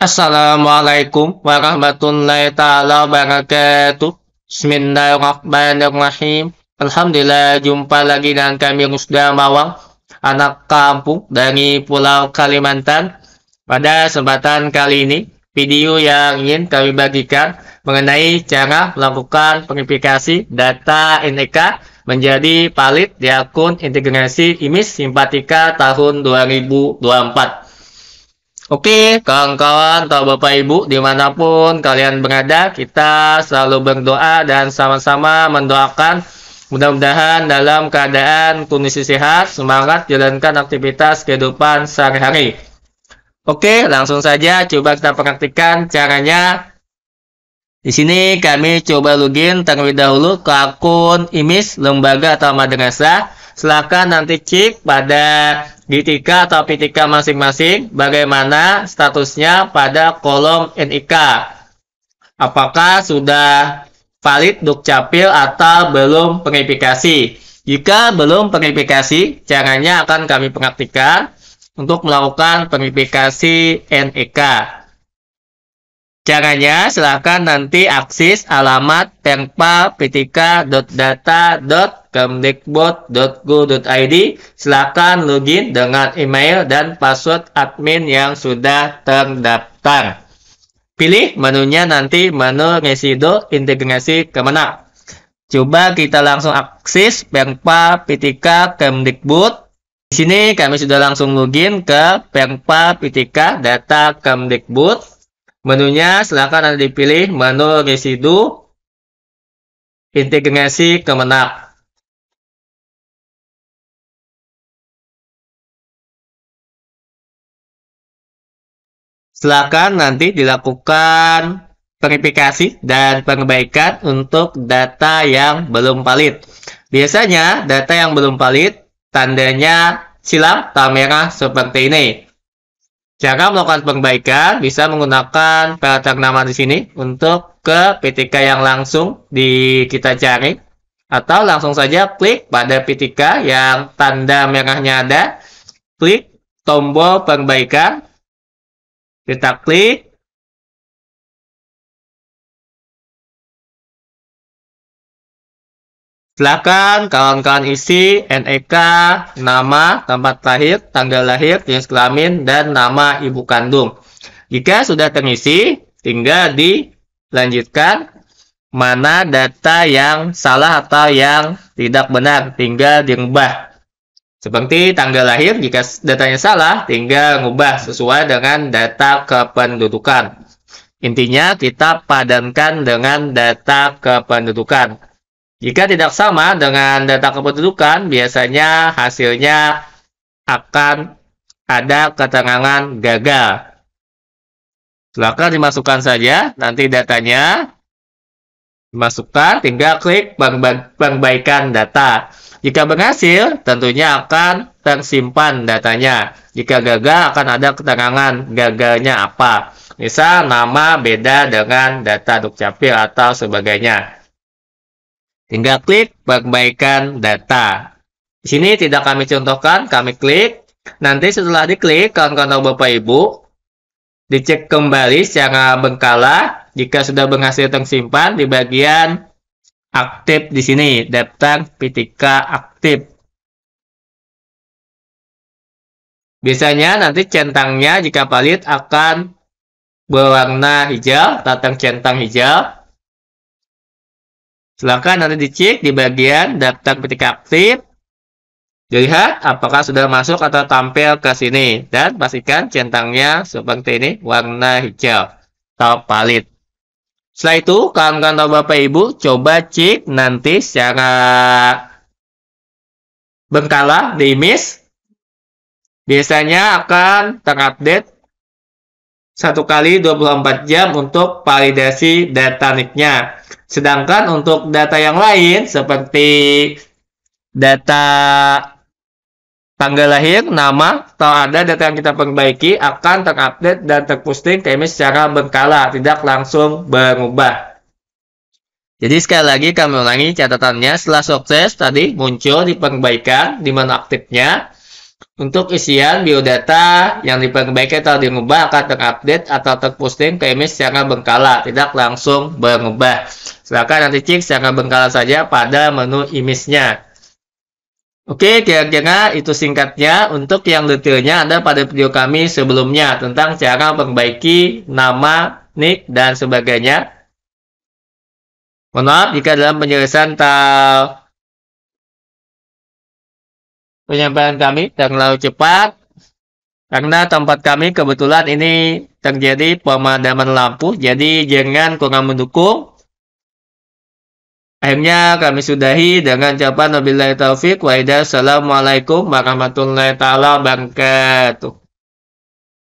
Assalamualaikum warahmatullahi taala wabarakatuh. Bismillahirrahmanirrahim. Alhamdulillah jumpa lagi dengan kami Rusda Mawang, anak kampung dari Pulau Kalimantan. Pada kesempatan kali ini, video yang ingin kami bagikan mengenai cara melakukan verifikasi data NEK menjadi valid di akun integrasi IMIS Simpatika tahun 2024. Oke, kawan-kawan atau Bapak Ibu dimanapun kalian berada, kita selalu berdoa dan sama-sama mendoakan Mudah-mudahan dalam keadaan kondisi sehat, semangat jalankan aktivitas kehidupan sehari-hari. Oke, langsung saja coba kita praktikkan caranya. Di sini kami coba login terlebih dahulu ke akun IMIS Lembaga atau Madrasah silahkan nanti cek pada GTK 3 atau P3 masing-masing bagaimana statusnya pada kolom NIK. Apakah sudah valid Dukcapil atau belum pengifikasi? Jika belum pengifikasi, caranya akan kami pengaktifkan untuk melakukan pengifikasi NIK. Caranya silahkan nanti akses alamat pempa.ptk.data.kemdikbud.go.id Silahkan login dengan email dan password admin yang sudah terdaftar. Pilih menunya nanti menu residu integrasi kemenak. Coba kita langsung akses Pempa PTK Kemdikbud di sini kami sudah langsung login ke Pempa PTK Data Kemdikbud. Menunya silakan Anda dipilih menu residu integrasi kemenak. silakan nanti dilakukan verifikasi dan perbaikan untuk data yang belum valid. Biasanya data yang belum valid tandanya silang kamera seperti ini. Cara melakukan perbaikan bisa menggunakan filter nama di sini untuk ke PTK yang langsung di kita cari atau langsung saja klik pada PTK yang tanda merahnya ada klik tombol perbaikan kita klik silahkan kawan-kawan isi NEK, nama, tempat lahir, tanggal lahir, jenis kelamin, dan nama ibu kandung. Jika sudah terisi, tinggal dilanjutkan mana data yang salah atau yang tidak benar, tinggal diubah. Seperti tanggal lahir, jika datanya salah, tinggal mengubah sesuai dengan data kependudukan. Intinya kita padankan dengan data kependudukan. Jika tidak sama dengan data kependudukan, biasanya hasilnya akan ada keterangan gagal. Silakan dimasukkan saja nanti datanya. Dimasukkan, tinggal klik perbaikan data. Jika berhasil, tentunya akan tersimpan datanya. Jika gagal, akan ada keterangan gagalnya apa. Misal, nama beda dengan data Dukcapil atau sebagainya. Tinggal klik perbaikan data. Di sini tidak kami contohkan, kami klik. Nanti setelah diklik, kawan-kawan Bapak Ibu, dicek kembali secara berkala. Jika sudah berhasil tersimpan di bagian aktif di sini, daftar PTK aktif. Biasanya nanti centangnya jika valid akan berwarna hijau, tatang centang hijau. Silahkan nanti dicek di bagian daftar petik aktif. Dilihat apakah sudah masuk atau tampil ke sini. Dan pastikan centangnya seperti ini warna hijau atau palit. Setelah itu, kawan-kawan atau Bapak Ibu coba cek nanti secara berkala di miss, Biasanya akan terupdate satu kali 24 jam untuk validasi data NIC-nya. Sedangkan untuk data yang lain seperti data tanggal lahir, nama, atau ada data yang kita perbaiki akan terupdate dan terposting kami secara berkala, tidak langsung berubah. Jadi sekali lagi kami ulangi catatannya setelah sukses tadi muncul di perbaikan di mana aktifnya untuk isian biodata yang diperbaiki atau diubah akan terupdate atau terposting ke image secara berkala, tidak langsung berubah. Silakan nanti cek secara berkala saja pada menu image-nya. Oke, kira-kira itu singkatnya. Untuk yang detailnya ada pada video kami sebelumnya tentang cara memperbaiki nama, nick, dan sebagainya. Mohon maaf jika dalam penjelasan tak penyampaian kami terlalu cepat karena tempat kami kebetulan ini terjadi pemadaman lampu jadi jangan kurang mendukung akhirnya kami sudahi dengan ucapan wabillahi taufik wa Assalamualaikum warahmatullahi taala wabarakatuh